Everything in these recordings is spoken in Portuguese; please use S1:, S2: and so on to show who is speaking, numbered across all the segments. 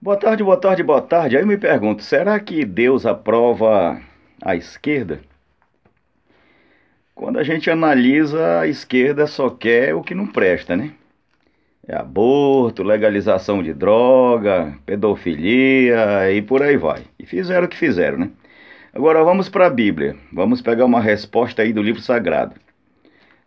S1: Boa tarde, boa tarde, boa tarde. Aí eu me pergunto, será que Deus aprova a esquerda? Quando a gente analisa, a esquerda só quer o que não presta, né? É aborto, legalização de droga, pedofilia e por aí vai. E fizeram o que fizeram, né? Agora vamos para a Bíblia. Vamos pegar uma resposta aí do livro sagrado.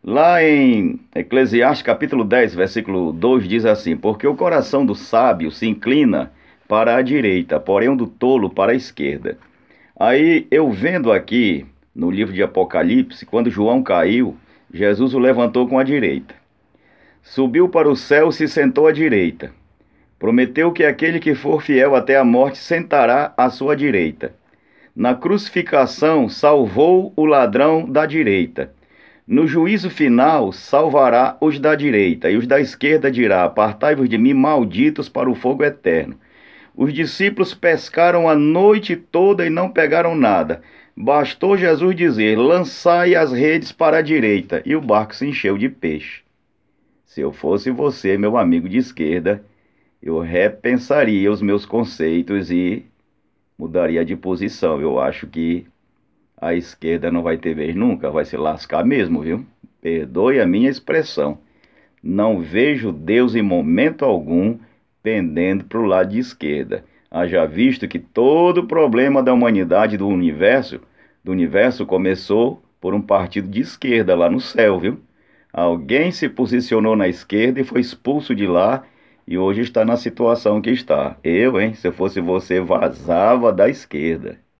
S1: Lá em Eclesiastes capítulo 10, versículo 2 diz assim: Porque o coração do sábio se inclina para a direita, porém o do tolo para a esquerda. Aí eu vendo aqui no livro de Apocalipse, quando João caiu, Jesus o levantou com a direita. Subiu para o céu e se sentou à direita. Prometeu que aquele que for fiel até a morte sentará à sua direita. Na crucificação, salvou o ladrão da direita. No juízo final, salvará os da direita, e os da esquerda dirá: Apartai-vos de mim, malditos, para o fogo eterno. Os discípulos pescaram a noite toda e não pegaram nada. Bastou Jesus dizer: Lançai as redes para a direita, e o barco se encheu de peixe. Se eu fosse você, meu amigo de esquerda, eu repensaria os meus conceitos e mudaria de posição. Eu acho que a esquerda não vai ter vez nunca, vai se lascar mesmo, viu? Perdoe a minha expressão. Não vejo Deus em momento algum pendendo para o lado de esquerda. Haja visto que todo o problema da humanidade, do universo, do universo começou por um partido de esquerda lá no céu, viu? Alguém se posicionou na esquerda e foi expulso de lá e hoje está na situação que está. Eu, hein? Se eu fosse você, vazava da esquerda.